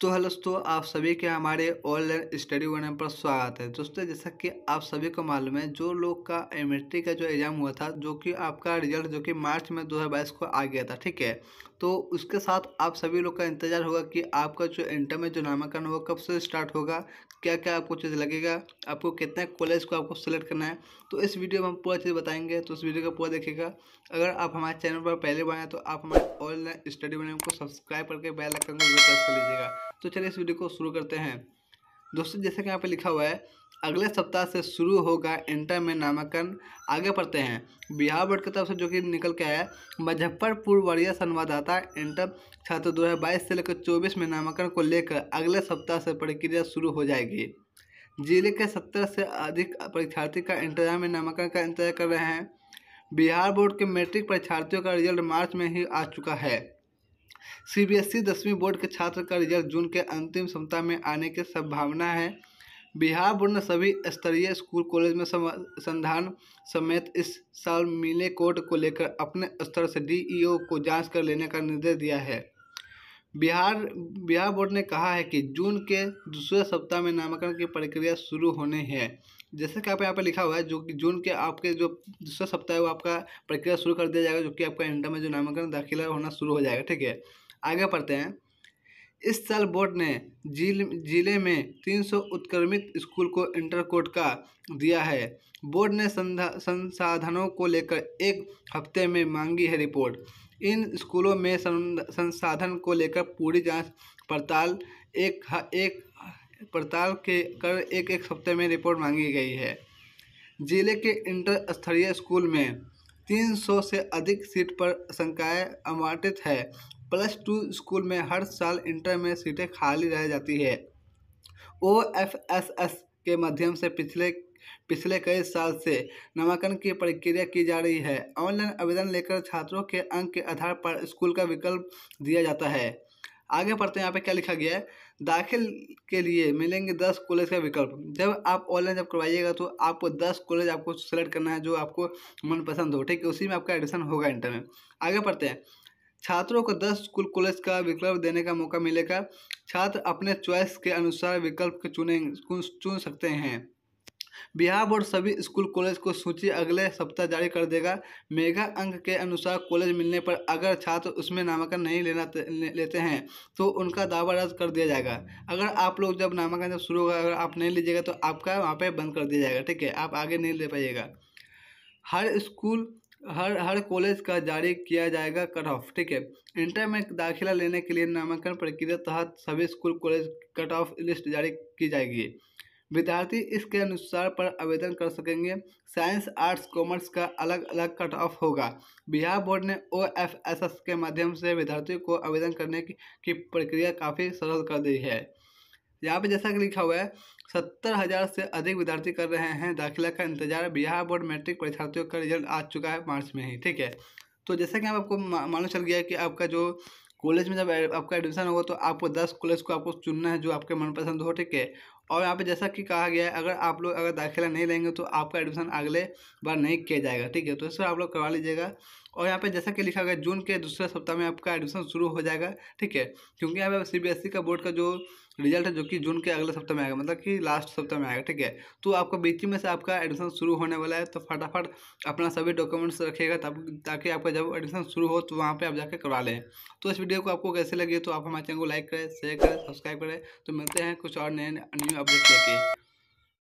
तो हेलो दोस्तों आप सभी के हमारे ऑनलाइन स्टडी वन पर स्वागत है दोस्तों जैसा कि आप सभी को मालूम है जो लोग का एम का जो एग्ज़ाम हुआ था जो कि आपका रिजल्ट जो कि मार्च में 2022 को आ गया था ठीक है तो उसके साथ आप सभी लोग का इंतजार होगा कि आपका जो इंटर में जो नामांकन होगा कब से स्टार्ट होगा क्या क्या आपको चीज़ लगेगा आपको कितने कॉलेज को आपको सेलेक्ट करना है तो इस वीडियो में हम पूरा चीज़ बताएंगे तो इस वीडियो का पूरा देखिएगा अगर आप हमारे चैनल पर पहले बनाए तो आप हमारे ऑनलाइन स्टडी बने को सब्सक्राइब करके बेल में को प्रेस कर लीजिएगा तो चलिए इस वीडियो को शुरू करते हैं दोस्तों जैसे कि यहाँ पे लिखा हुआ है अगले सप्ताह से शुरू होगा इंटर में नामांकन आगे पढ़ते हैं बिहार बोर्ड की तरफ से जो कि निकल के आया मुजफ्फरपुर वरीय संवाददाता इंटर छात्र दो हज़ार बाईस से लेकर चौबीस में नामांकन को लेकर अगले सप्ताह से प्रक्रिया शुरू हो जाएगी जिले के सत्तर से अधिक परीक्षार्थी का इंतजाम में नामांकन का इंतजार कर रहे हैं बिहार बोर्ड के मैट्रिक परीक्षार्थियों का रिजल्ट मार्च में ही आ चुका है सीबीएसई e दसवीं बोर्ड के छात्र का रिजल्ट जून के अंतिम सप्ताह में आने की संभावना है बिहार बोर्ड ने सभी स्तरीय स्कूल कॉलेज में संधान समेत इस साल मिले कोर्ट को लेकर अपने स्तर से डीईओ e को जांच कर लेने का निर्देश दिया है बिहार बिहार बोर्ड ने कहा है कि जून के दूसरे सप्ताह में नामांकन की प्रक्रिया शुरू होने है जैसे कि आप यहाँ पर लिखा हुआ है जो कि जून के आपके जो दूसरा सप्ताह है वो आपका प्रक्रिया शुरू कर दिया जाएगा जो कि आपका इंटर में जो नामांकन दाखिला होना शुरू हो जाएगा ठीक है आगे पढ़ते हैं इस साल बोर्ड ने जिल जिले में तीन उत्क्रमित स्कूल को इंटर कोड का दिया है बोर्ड ने संसाधनों को लेकर एक हफ्ते में मांगी है रिपोर्ट इन स्कूलों में संसाधन को लेकर पूरी जांच पड़ताल एक एक पड़ताल के कर एक एक हफ्ते में रिपोर्ट मांगी गई है जिले के इंटर स्तरीय स्कूल में 300 से अधिक सीट पर संकाय आवंटित है प्लस टू स्कूल में हर साल इंटर में सीटें खाली रह जाती है ओ एफ एस एस के माध्यम से पिछले पिछले कई साल से नामांकन की प्रक्रिया की जा रही है ऑनलाइन आवेदन लेकर छात्रों के अंक के आधार पर स्कूल का विकल्प दिया जाता है आगे पढ़ते हैं यहाँ पे क्या लिखा गया है दाखिल के लिए मिलेंगे दस कॉलेज का विकल्प जब आप ऑनलाइन जब करवाइएगा तो आपको दस कॉलेज आपको सेलेक्ट करना है जो आपको मनपसंद हो ठीक है उसी में आपका एडमिशन होगा इंटर में आगे पढ़ते हैं छात्रों को दस स्कूल कॉलेज का विकल्प देने का मौका मिलेगा छात्र अपने चॉइस के अनुसार विकल्प चुने चुन सकते हैं बिहार बोर्ड सभी स्कूल कॉलेज को सूची अगले सप्ताह जारी कर देगा मेगा अंक के अनुसार कॉलेज मिलने पर अगर छात्र उसमें नामांकन नहीं लेना लेते हैं तो उनका दावा रद्द कर दिया जाएगा अगर आप लोग जब नामांकन जब शुरू होगा अगर आप नहीं लीजिएगा तो आपका वहाँ पर बंद कर दिया जाएगा ठीक है आप आगे नहीं ले पाइएगा हर स्कूल हर हर कॉलेज का जारी किया जाएगा कट ऑफ ठीक है इंटर में दाखिला लेने के लिए नामांकन प्रक्रिया तहत सभी school college cut off list जारी की जाएगी विद्यार्थी इसके अनुसार पर आवेदन कर सकेंगे साइंस आर्ट्स कॉमर्स का अलग अलग कट ऑफ होगा बिहार बोर्ड ने ओ एफ एस एस के माध्यम से विद्यार्थियों को आवेदन करने की, की प्रक्रिया काफ़ी सरल कर दी है यहाँ पे जैसा कि लिखा हुआ है सत्तर हज़ार से अधिक विद्यार्थी कर रहे हैं दाखिला का इंतजार बिहार बोर्ड मैट्रिक परीक्षार्थियों का रिजल्ट आ चुका है मार्च में ही ठीक है तो जैसा कि आपको मालूम चल गया कि आपका जो कॉलेज में जब आपका एडमिशन होगा तो आपको दस कॉलेज को आपको चुनना है जो आपके मनपसंद हो ठीक है और यहाँ पे जैसा कि कहा गया है अगर आप लोग अगर दाखिला नहीं लेंगे तो आपका एडमिशन अगले बार नहीं किया जाएगा ठीक है तो इस पर आप लोग करवा लीजिएगा और यहाँ पे जैसा कि लिखा गया जून के दूसरे सप्ताह में आपका एडमिशन शुरू हो जाएगा ठीक है क्योंकि यहाँ पे सी e का बोर्ड का जो रिजल्ट है जो कि जून के अगले सप्ताह में आएगा मतलब कि लास्ट सप्ताह में आएगा ठीक है तो आपका बीच में से आपका एडमिशन शुरू होने वाला है तो फटाफट अपना सभी डॉक्यूमेंट्स रखिएगा ताकि आपका जब एडमिशन शुरू हो तो वहाँ पर आप जाकर करवा लें तो इस वीडियो को आपको कैसे लगे तो आप हमारे चैनल को लाइक करें शेयर करें सब्सक्राइब करें तो मिलते हैं कुछ और नए न्यू अपडेट लेके